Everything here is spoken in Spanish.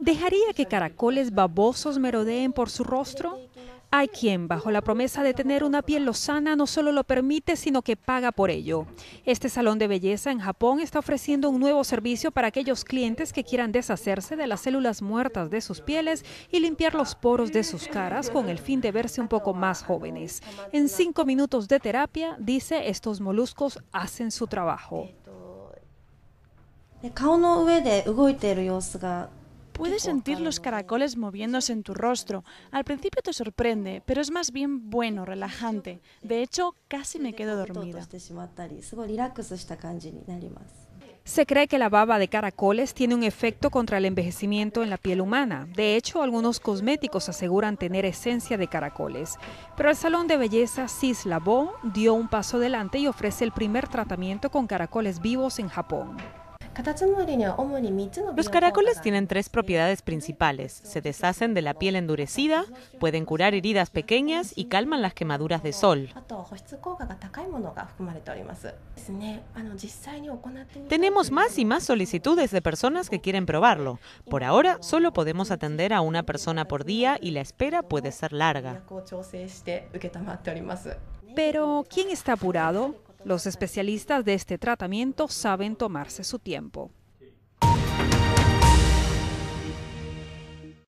¿Dejaría que caracoles babosos merodeen por su rostro? Hay quien, bajo la promesa de tener una piel lozana, no solo lo permite, sino que paga por ello. Este salón de belleza en Japón está ofreciendo un nuevo servicio para aquellos clientes que quieran deshacerse de las células muertas de sus pieles y limpiar los poros de sus caras con el fin de verse un poco más jóvenes. En cinco minutos de terapia, dice, estos moluscos hacen su trabajo. Puedes sentir los caracoles moviéndose en tu rostro. Al principio te sorprende, pero es más bien bueno, relajante. De hecho, casi me quedo dormida. Se cree que la baba de caracoles tiene un efecto contra el envejecimiento en la piel humana. De hecho, algunos cosméticos aseguran tener esencia de caracoles. Pero el salón de belleza Cis Labo dio un paso adelante y ofrece el primer tratamiento con caracoles vivos en Japón. Los caracoles tienen tres propiedades principales. Se deshacen de la piel endurecida, pueden curar heridas pequeñas y calman las quemaduras de sol. Tenemos más y más solicitudes de personas que quieren probarlo. Por ahora solo podemos atender a una persona por día y la espera puede ser larga. Pero, ¿quién está apurado? Los especialistas de este tratamiento saben tomarse su tiempo.